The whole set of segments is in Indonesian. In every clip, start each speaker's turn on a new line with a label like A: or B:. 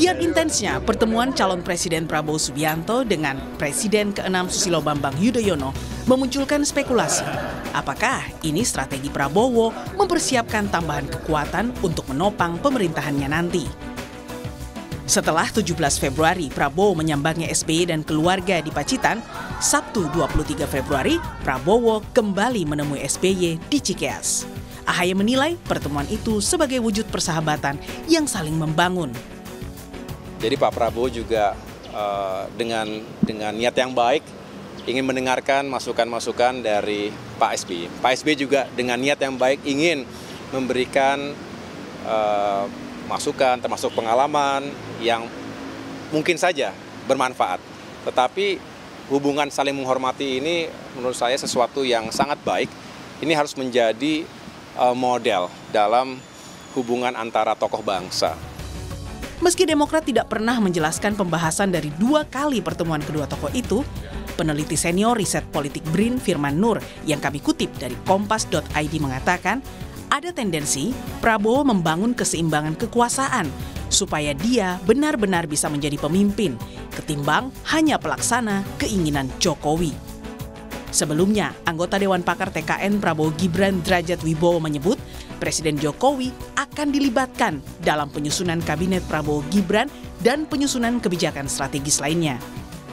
A: Kian intensnya pertemuan calon Presiden Prabowo Subianto dengan Presiden ke-6 Susilo Bambang Yudhoyono memunculkan spekulasi. Apakah ini strategi Prabowo mempersiapkan tambahan kekuatan untuk menopang pemerintahannya nanti? Setelah 17 Februari Prabowo menyambangi SBY dan keluarga di Pacitan, Sabtu 23 Februari Prabowo kembali menemui SBY di Cikeas. Ahaye menilai pertemuan itu sebagai wujud persahabatan yang saling membangun.
B: Jadi Pak Prabowo juga uh, dengan dengan niat yang baik ingin mendengarkan masukan-masukan dari Pak SBY. Pak SBY juga dengan niat yang baik ingin memberikan uh, masukan termasuk pengalaman yang mungkin saja bermanfaat. Tetapi hubungan saling menghormati ini menurut saya sesuatu yang sangat baik. Ini harus menjadi Eh, model dalam hubungan antara tokoh bangsa.
A: Meski Demokrat tidak pernah menjelaskan pembahasan dari dua kali pertemuan kedua tokoh itu, peneliti senior riset politik BRIN Firman Nur yang kami kutip dari kompas.id mengatakan, ada tendensi Prabowo membangun keseimbangan kekuasaan supaya dia benar-benar bisa menjadi pemimpin ketimbang hanya pelaksana keinginan Jokowi. Sebelumnya, anggota Dewan Pakar TKN Prabowo Gibran Derajat Wibowo menyebut Presiden Jokowi akan dilibatkan dalam penyusunan kabinet Prabowo Gibran dan penyusunan kebijakan strategis lainnya.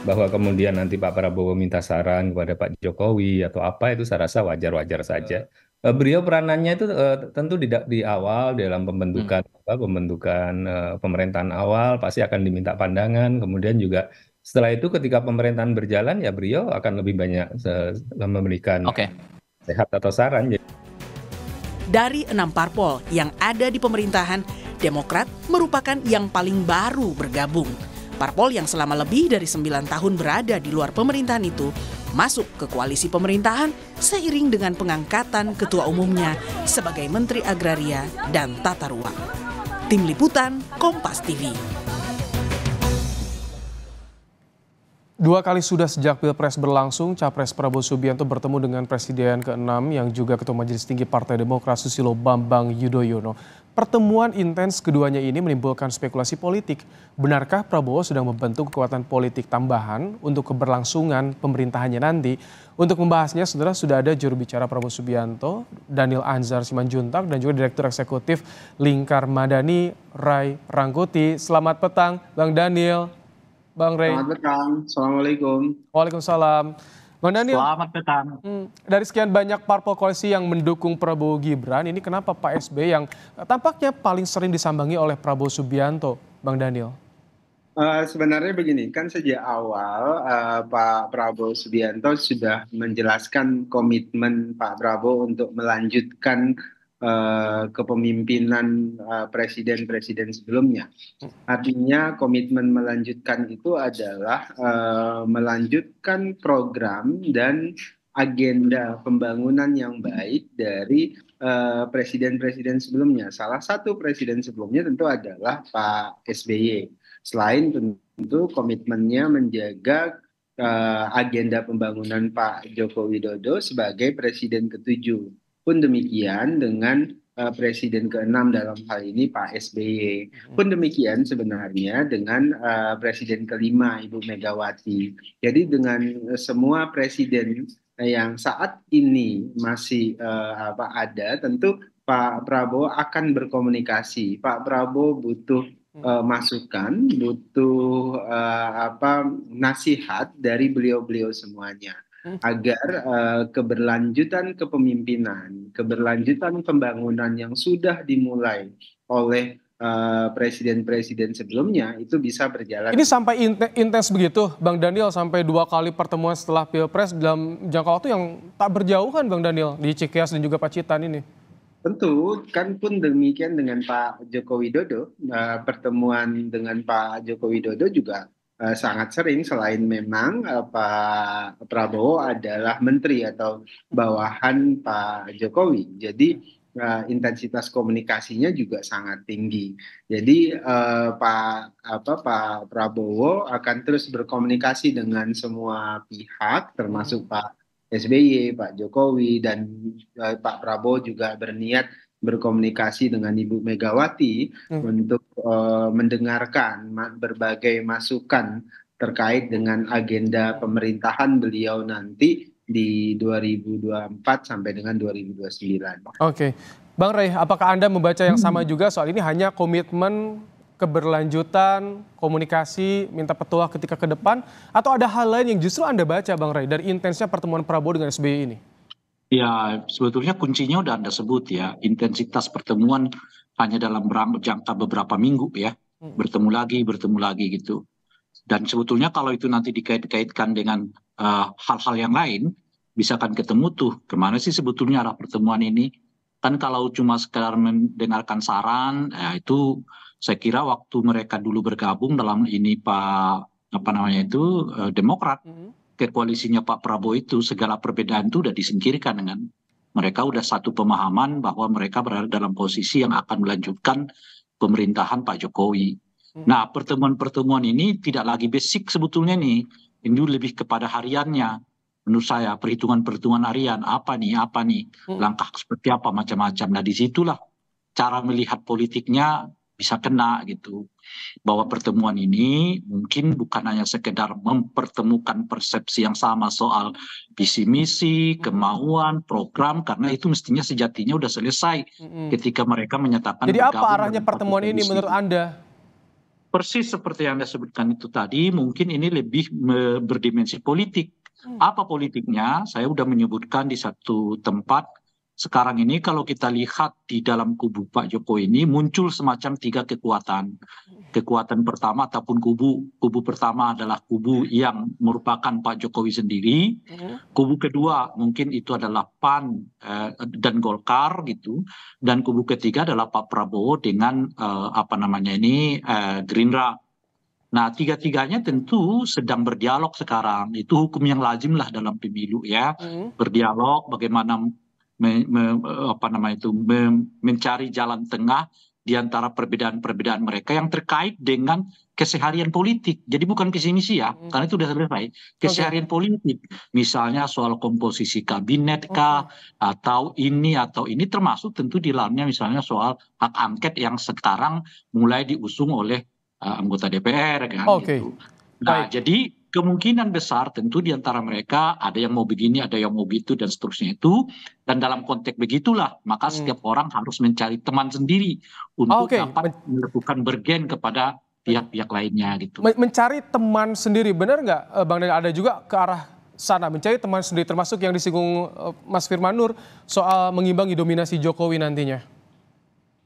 C: Bahwa kemudian nanti Pak Prabowo minta saran kepada Pak Jokowi atau apa itu saya rasa wajar-wajar saja. Eh, beliau peranannya itu uh, tentu di, di awal dalam pembentukan hmm. apa, pembentukan uh, pemerintahan awal pasti akan diminta pandangan, kemudian juga setelah itu ketika pemerintahan berjalan ya Brio akan lebih banyak memberikan
D: okay. sehat atau saran.
A: Dari enam parpol yang ada di pemerintahan, Demokrat merupakan yang paling baru bergabung. Parpol yang selama lebih dari sembilan tahun berada di luar pemerintahan itu masuk ke koalisi pemerintahan seiring dengan pengangkatan ketua umumnya sebagai Menteri Agraria dan Tata Ruang. Tim Liputan Kompas TV.
B: Dua kali sudah sejak Pilpres berlangsung, Capres Prabowo Subianto bertemu dengan Presiden ke-6 yang juga Ketua Majelis Tinggi Partai Demokrat Susilo Bambang Yudhoyono. Pertemuan intens keduanya ini menimbulkan spekulasi politik. Benarkah Prabowo sedang membentuk kekuatan politik tambahan untuk keberlangsungan pemerintahannya nanti? Untuk membahasnya, saudara sudah ada juru bicara Prabowo Subianto, Daniel Anzar Simanjuntak, dan juga Direktur Eksekutif Lingkar Madani, Rai Rangkuti. Selamat petang, Bang Daniel. Bang Ray. Selamat petang. Assalamualaikum. Waalaikumsalam. Bang Daniel. Selamat
D: petang. Hmm,
B: dari sekian banyak parpol koalisi yang mendukung Prabowo Gibran, ini kenapa Pak SB yang eh, tampaknya paling sering disambangi oleh Prabowo Subianto, Bang Daniel?
C: Uh, sebenarnya begini, kan sejak awal uh, Pak Prabowo Subianto sudah menjelaskan komitmen Pak Prabowo untuk melanjutkan Eh, kepemimpinan eh, presiden-presiden sebelumnya. Artinya komitmen melanjutkan itu adalah eh, melanjutkan program dan agenda pembangunan yang baik dari presiden-presiden sebelumnya. Salah satu presiden sebelumnya tentu adalah Pak SBY. Selain tentu komitmennya menjaga agenda pembangunan Pak Joko Widodo sebagai presiden ketujuh pun demikian dengan uh, presiden keenam dalam hal ini Pak SBY. Mm-hmm. Pun demikian sebenarnya dengan uh, presiden kelima Ibu Megawati. Jadi dengan semua presiden yang saat ini masih uh, apa ada tentu Pak Prabowo akan berkomunikasi. Pak Prabowo butuh uh, masukan, butuh uh, apa nasihat dari beliau-beliau semuanya agar uh, keberlanjutan kepemimpinan, keberlanjutan pembangunan yang sudah dimulai oleh eh, presiden-presiden uh, sebelumnya itu bisa berjalan. Ini
B: sampai intens begitu, Bang Daniel sampai dua kali pertemuan setelah pilpres dalam jangka waktu yang tak berjauhan, Bang Daniel di Cikeas dan juga Pacitan ini.
C: Tentu, kan pun demikian dengan Pak Joko Widodo, uh, pertemuan dengan Pak Joko Widodo juga Eh, sangat sering selain memang uh, Pak Prabowo adalah menteri atau bawahan Pak Jokowi. Jadi uh, intensitas komunikasinya juga sangat tinggi. Jadi uh, Pak apa Pak Prabowo akan terus berkomunikasi dengan semua pihak termasuk hmm. Pak SBY, Pak Jokowi dan uh, Pak Prabowo juga berniat berkomunikasi dengan Ibu Megawati hmm. untuk uh, mendengarkan berbagai masukan terkait dengan agenda pemerintahan beliau nanti di 2024 sampai dengan 2029. Oke. Okay. Bang Rey, apakah Anda membaca yang sama
B: hmm. juga soal ini hanya komitmen keberlanjutan, komunikasi, minta petua ketika ke depan, atau ada hal lain yang justru Anda baca Bang Ray dari intensnya pertemuan Prabowo dengan SBY ini?
D: ya sebetulnya kuncinya sudah anda sebut ya intensitas pertemuan hanya dalam jangka beberapa minggu ya hmm. bertemu lagi bertemu lagi gitu dan sebetulnya kalau itu nanti dikait-kaitkan dengan eh, hal-hal uh, yang lain bisa kan ketemu tuh kemana sih sebetulnya arah pertemuan ini kan kalau cuma sekedar mendengarkan saran ya itu saya kira waktu mereka dulu bergabung dalam ini pak apa namanya itu eh, Demokrat hmm ke koalisinya Pak Prabowo itu segala perbedaan itu sudah disingkirkan dengan mereka sudah satu pemahaman bahwa mereka berada dalam posisi yang akan melanjutkan pemerintahan Pak Jokowi. Hmm. Nah, pertemuan-pertemuan ini tidak lagi basic sebetulnya nih. Ini lebih kepada hariannya. Menurut saya, perhitungan-perhitungan harian. Apa nih, apa nih, hmm. langkah seperti apa, macam-macam. Nah, disitulah cara melihat politiknya bisa kena gitu bahwa pertemuan ini mungkin bukan hanya sekedar mempertemukan persepsi yang sama soal visi misi, kemauan, program karena itu mestinya sejatinya sudah selesai ketika mereka menyatakan Jadi apa arahnya pertemuan ini menurut Anda? Persis seperti yang Anda sebutkan itu tadi, mungkin ini lebih berdimensi politik. Mm. Apa politiknya? Saya sudah menyebutkan di satu tempat sekarang ini kalau kita lihat di dalam kubu Pak Jokowi ini muncul semacam tiga kekuatan. Kekuatan pertama ataupun kubu kubu pertama adalah kubu hmm. yang merupakan Pak Jokowi sendiri. Hmm. Kubu kedua mungkin itu adalah PAN eh, dan Golkar gitu. Dan kubu ketiga adalah Pak Prabowo dengan eh, apa namanya ini eh, Gerindra. Nah, tiga-tiganya tentu sedang berdialog sekarang. Itu hukum yang lazim lah dalam pemilu ya. Hmm. Berdialog bagaimana E, apa nama itu mencari jalan tengah di antara perbedaan-perbedaan mereka yang terkait dengan keseharian politik. Jadi bukan visi misi ya, hmm. karena itu sudah selesai. Keseharian okay. politik, misalnya soal komposisi kabinet kah, hmm. atau ini atau ini termasuk tentu di dalamnya misalnya soal hak angket yang sekarang mulai diusung oleh uh, anggota DPR kan okay. gitu. Nah, jadi kemungkinan besar tentu di antara mereka ada yang mau begini, ada yang mau begitu dan seterusnya itu. Dan dalam konteks begitulah maka hmm. setiap orang harus mencari teman sendiri untuk okay. dapat melakukan bergen kepada pihak-pihak lainnya
B: gitu. Mencari teman sendiri benar nggak, eh, Bang Daniel? Ada juga ke arah sana mencari teman sendiri termasuk yang disinggung eh, Mas Firman Nur soal mengimbangi dominasi Jokowi nantinya.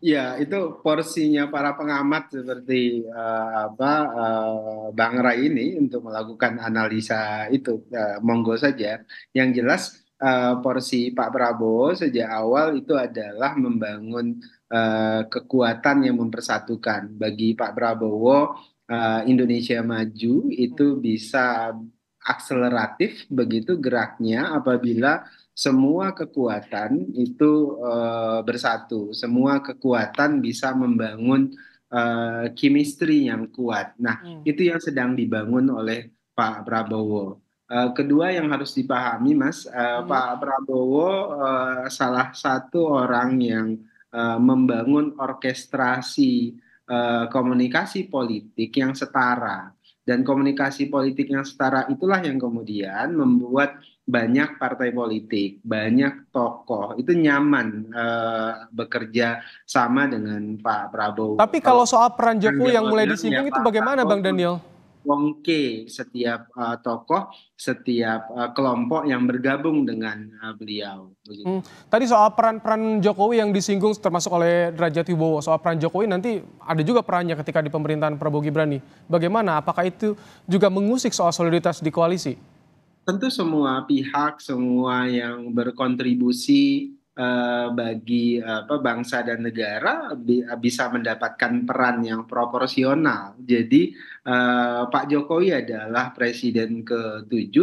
C: Ya, itu porsinya para pengamat seperti uh, apa uh, Bang Rai ini untuk melakukan analisa itu uh, monggo saja. Yang jelas uh, porsi Pak Prabowo sejak awal itu adalah membangun uh, kekuatan yang mempersatukan. Bagi Pak Prabowo uh, Indonesia maju itu bisa akseleratif begitu geraknya apabila semua kekuatan itu uh, bersatu, semua kekuatan bisa membangun uh, chemistry yang kuat. Nah, hmm. itu yang sedang dibangun oleh Pak Prabowo. Uh, kedua yang harus dipahami, Mas, uh, hmm. Pak Prabowo uh, salah satu orang yang uh, membangun orkestrasi uh, komunikasi politik yang setara dan komunikasi politik yang setara itulah yang kemudian membuat banyak partai politik, banyak tokoh itu nyaman uh, bekerja sama dengan Pak Prabowo. Tapi kalau soal peran Jokowi yang mulai disinggung itu bagaimana Bang Daniel? wongke setiap uh, tokoh, setiap uh, kelompok yang bergabung dengan uh, beliau.
B: Hmm. Tadi soal peran-peran Jokowi yang disinggung termasuk oleh Derajat Wibowo, soal peran Jokowi nanti ada juga perannya ketika di pemerintahan Prabowo Gibran nih. Bagaimana? Apakah itu juga mengusik soal soliditas di koalisi?
C: Tentu semua pihak, semua yang berkontribusi Eh, bagi apa bangsa dan negara bisa mendapatkan peran yang proporsional. Jadi eh, Pak Jokowi adalah presiden ke-7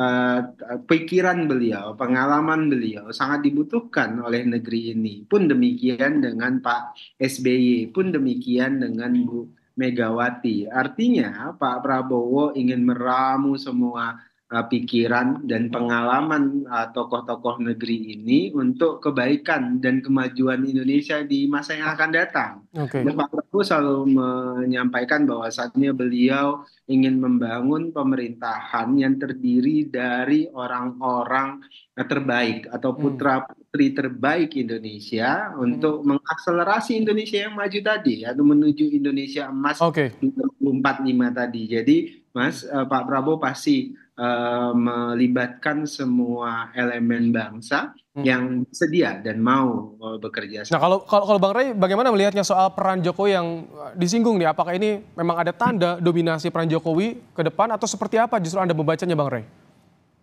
C: eh, pikiran beliau, pengalaman beliau sangat dibutuhkan oleh negeri ini. Pun demikian dengan Pak SBY, pun demikian dengan Bu Megawati. Artinya Pak Prabowo ingin meramu semua Eh, pikiran dan pengalaman eh, tokoh-tokoh negeri ini untuk kebaikan dan kemajuan Indonesia di masa yang akan datang. Okay. Dan Pak Prabowo selalu menyampaikan bahwa bahwasannya beliau ingin membangun pemerintahan yang terdiri dari orang-orang terbaik atau hmm. putra putri terbaik Indonesia hmm. untuk mengakselerasi Indonesia yang maju tadi atau menuju Indonesia emas okay. 2045 tadi. Jadi Mas eh, Pak Prabowo pasti Eh, melibatkan semua elemen bangsa hmm. yang sedia dan mau eh, bekerja. Nah, kalau, kalau kalau Bang Ray bagaimana melihatnya
B: soal peran Jokowi yang eh, disinggung nih? Apakah ini memang ada tanda dominasi peran Jokowi ke depan atau seperti apa justru Anda membacanya Bang Ray?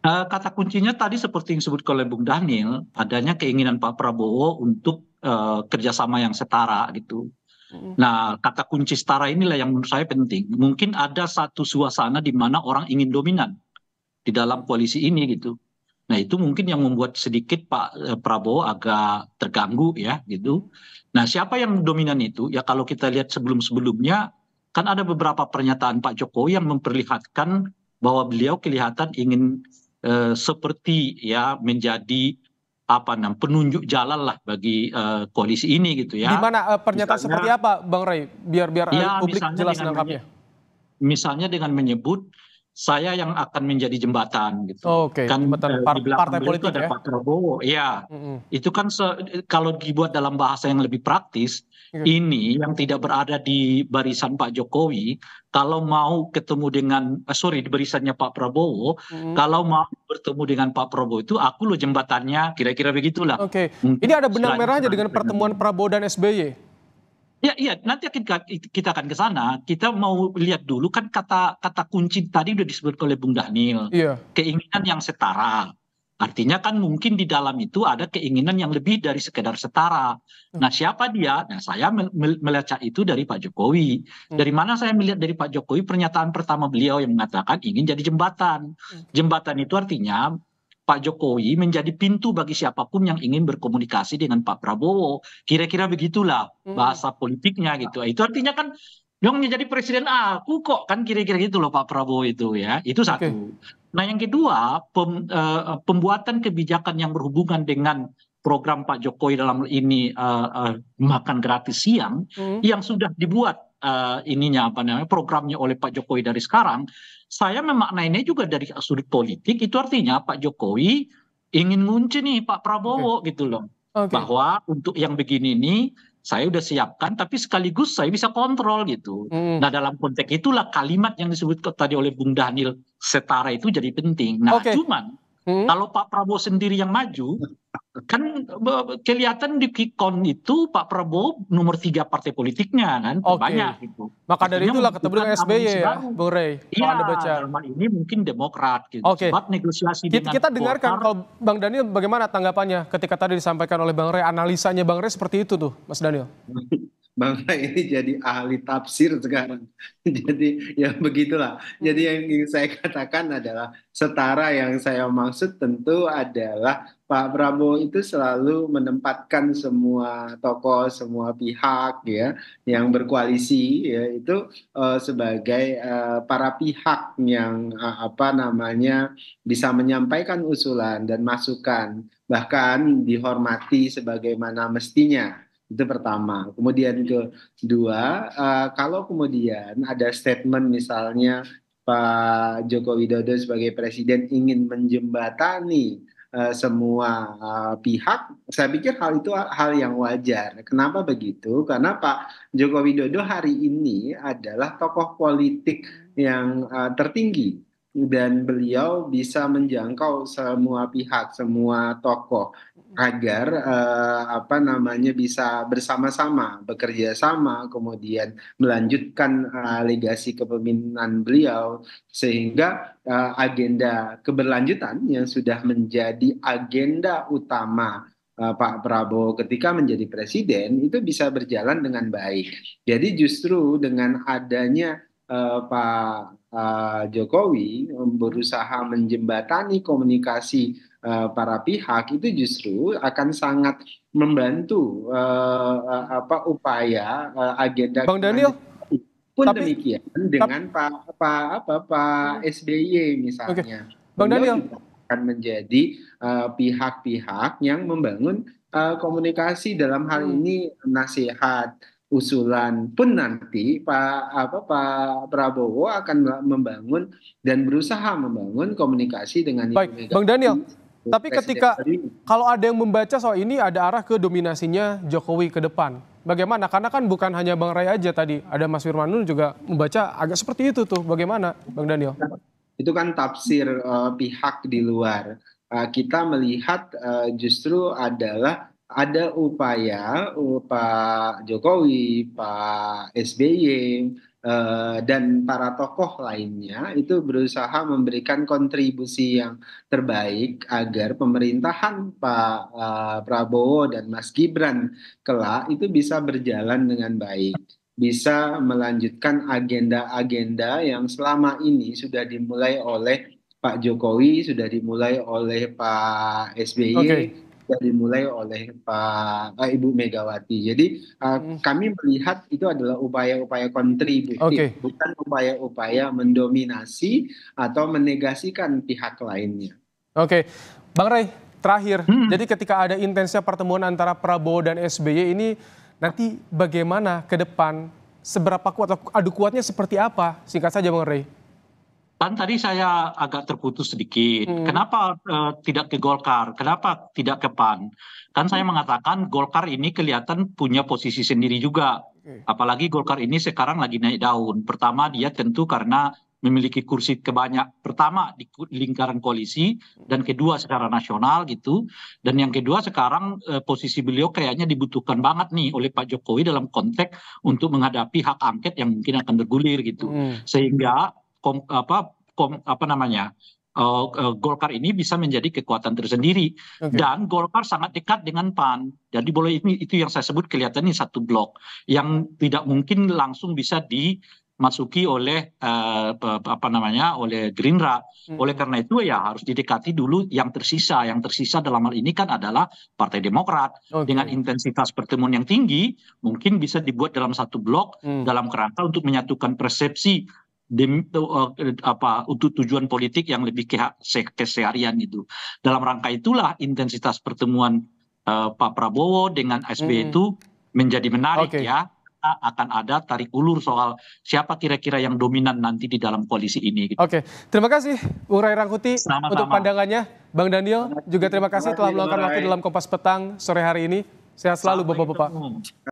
D: kata kuncinya tadi seperti yang disebut oleh Bung Daniel, adanya keinginan Pak Prabowo untuk uh, kerjasama yang setara gitu. Hmm. Nah, kata kunci setara inilah yang menurut saya penting. Mungkin ada satu suasana di mana orang ingin dominan di dalam koalisi ini gitu. Nah itu mungkin yang membuat sedikit Pak eh, Prabowo agak terganggu ya gitu. Nah siapa yang dominan itu? Ya kalau kita lihat sebelum-sebelumnya kan ada beberapa pernyataan Pak Jokowi yang memperlihatkan bahwa beliau kelihatan ingin eh, seperti ya menjadi apa namanya penunjuk jalan lah bagi eh, koalisi ini gitu ya. Gimana eh, pernyataan misalnya, seperti
B: apa Bang Ray biar biar eh, ya, publik jelas menangkapnya.
D: Misalnya dengan menyebut saya yang akan menjadi jembatan gitu. Oh, okay. Kan eh, par di belakang partai politik itu ada ya? Pak Prabowo. Iya. Mm -hmm. Itu kan kalau dibuat dalam bahasa yang lebih praktis, mm -hmm. ini yang tidak berada di barisan Pak Jokowi, kalau mau ketemu dengan uh, sorry di barisannya Pak Prabowo, mm -hmm. kalau mau bertemu dengan Pak Prabowo itu aku lo jembatannya, kira-kira begitulah. Oke. Okay. ini ada benang merahnya dengan pertemuan Prabowo dan SBY. Ya, iya, nanti kita akan ke sana. Kita mau lihat dulu kan kata kata kunci tadi udah disebut oleh Bung Daniel. Iya. Keinginan yang setara. Artinya kan mungkin di dalam itu ada keinginan yang lebih dari sekedar setara. Hmm. Nah, siapa dia? Nah, saya melihat itu dari Pak Jokowi. Hmm. Dari mana saya melihat dari Pak Jokowi pernyataan pertama beliau yang mengatakan ingin jadi jembatan. Hmm. Jembatan itu artinya Pak Jokowi menjadi pintu bagi siapapun yang ingin berkomunikasi dengan Pak Prabowo. Kira-kira begitulah hmm. bahasa politiknya gitu. Itu artinya kan Yang menjadi presiden aku kok kan kira-kira gitu loh Pak Prabowo itu ya. Itu satu. Okay. Nah yang kedua pem, uh, pembuatan kebijakan yang berhubungan dengan program Pak Jokowi dalam ini uh, uh, makan gratis siang hmm. yang sudah dibuat Eh, ininya apa namanya programnya oleh Pak Jokowi dari sekarang, saya memaknainya juga dari sudut politik itu artinya Pak Jokowi ingin ngunci nih Pak Prabowo okay. gitu loh. Okay. Bahwa untuk yang begini ini saya udah siapkan tapi sekaligus saya bisa kontrol gitu. Mm. Nah, dalam konteks itulah kalimat yang disebut tadi oleh Bung Daniel setara itu jadi penting. Nah, okay. cuman Hmm? Kalau Pak Prabowo sendiri yang maju, kan kelihatan di Kikon itu Pak Prabowo nomor tiga partai politiknya kan okay. banyak gitu. Maka dari Artinya itulah ketemu dengan SBY ya, Bung Rey. Iya, Anda baca. ini mungkin Demokrat gitu. Okay. Sebab negosiasi kita, dengan kita dengarkan
B: kalau Bang Daniel bagaimana tanggapannya ketika tadi disampaikan oleh Bang Rey, analisanya Bang Rey seperti itu tuh, Mas Daniel.
C: Bang ini jadi ahli tafsir sekarang. jadi ya begitulah. Jadi yang ingin saya katakan adalah setara yang saya maksud tentu adalah Pak Prabowo itu selalu menempatkan semua tokoh, semua pihak ya yang berkoalisi ya itu uh, sebagai uh, para pihak yang uh, apa namanya bisa menyampaikan usulan dan masukan bahkan dihormati sebagaimana mestinya itu pertama. Kemudian kedua, uh, kalau kemudian ada statement misalnya Pak Joko Widodo sebagai presiden ingin menjembatani uh, semua uh, pihak, saya pikir hal itu hal yang wajar. Kenapa begitu? Karena Pak Joko Widodo hari ini adalah tokoh politik yang uh, tertinggi dan beliau bisa menjangkau semua pihak, semua tokoh agar uh, apa namanya bisa bersama-sama bekerja sama kemudian melanjutkan uh, legasi kepemimpinan beliau sehingga uh, agenda keberlanjutan yang sudah menjadi agenda utama Pak Prabowo ketika menjadi presiden itu bisa berjalan dengan baik. Jadi justru dengan adanya uh, Pak uh, Jokowi berusaha menjembatani komunikasi uh, para pihak itu justru akan sangat membantu uh, apa upaya uh, agenda Bang Daniel pun tapi, demikian dengan tapi, Pak Pak apa Pak SBY misalnya. Okay. Bang Daniel akan menjadi pihak-pihak uh, yang membangun uh, komunikasi dalam hal hmm. ini nasihat usulan pun nanti Pak apa Pak Prabowo akan membangun dan berusaha membangun komunikasi dengan Baik, Bang Daniel. Tapi ketika
B: kalau ada yang membaca soal ini ada arah ke dominasinya Jokowi ke depan. Bagaimana? Karena kan bukan hanya Bang Ray aja tadi, ada Mas Firmanul juga membaca agak seperti itu tuh. Bagaimana, Bang Daniel?
C: Itu kan tafsir uh, pihak di luar. Uh, kita melihat uh, justru adalah ada upaya uh, Pak Jokowi, Pak SBY, Eh, dan para tokoh lainnya itu berusaha memberikan kontribusi yang terbaik agar pemerintahan Pak eh, Prabowo dan Mas Gibran kelak itu bisa berjalan dengan baik bisa melanjutkan agenda-agenda yang selama ini sudah dimulai oleh Pak Jokowi, sudah dimulai oleh Pak SBY, okay sudah dimulai oleh Pak uh, Ibu Megawati. Jadi uh, hmm. kami melihat itu adalah upaya-upaya kontribusi, okay. bukan upaya-upaya mendominasi atau menegasikan pihak lainnya.
B: Oke, okay. Bang Ray, terakhir. Hmm. Jadi ketika ada intensnya pertemuan antara Prabowo dan SBY ini nanti bagaimana ke depan? Seberapa kuat atau adu kuatnya seperti apa? Singkat saja Bang Ray
D: kan tadi saya agak terputus sedikit. Hmm. Kenapa uh, tidak ke Golkar? Kenapa tidak ke Pan? Kan saya hmm. mengatakan Golkar ini kelihatan punya posisi sendiri juga. Hmm. Apalagi Golkar ini sekarang lagi naik daun. Pertama dia tentu karena memiliki kursi kebanyak pertama di lingkaran koalisi hmm. dan kedua secara nasional gitu dan yang kedua sekarang uh, posisi beliau kayaknya dibutuhkan banget nih oleh Pak Jokowi dalam konteks untuk menghadapi hak angket yang mungkin akan bergulir gitu hmm. sehingga kom, apa kom, apa namanya uh, uh, Golkar ini bisa menjadi kekuatan tersendiri okay. dan Golkar sangat dekat dengan Pan. Jadi boleh ini itu yang saya sebut kelihatannya satu blok yang tidak mungkin langsung bisa di dimasuki oleh uh, apa namanya oleh Gerindra. Hmm. Oleh karena itu ya harus didekati dulu yang tersisa. Yang tersisa dalam hal ini kan adalah Partai Demokrat okay. dengan intensitas pertemuan yang tinggi mungkin bisa dibuat dalam satu blok hmm. dalam kerangka untuk menyatukan persepsi Eh, apa tujuan politik yang lebih ke keseharian itu dalam rangka itulah intensitas pertemuan eh, pak prabowo dengan sby hmm. itu menjadi menarik ya akan ada tarik ulur soal siapa kira-kira yang dominan nanti di dalam koalisi ini. Gitu. Oke, terima kasih Bung Rai Rangkuti Sama-sama. untuk pandangannya. Bang Daniel juga terima kasih telah meluangkan waktu dalam
B: Kompas Petang sore hari ini. Sehat selalu Bapak-Bapak.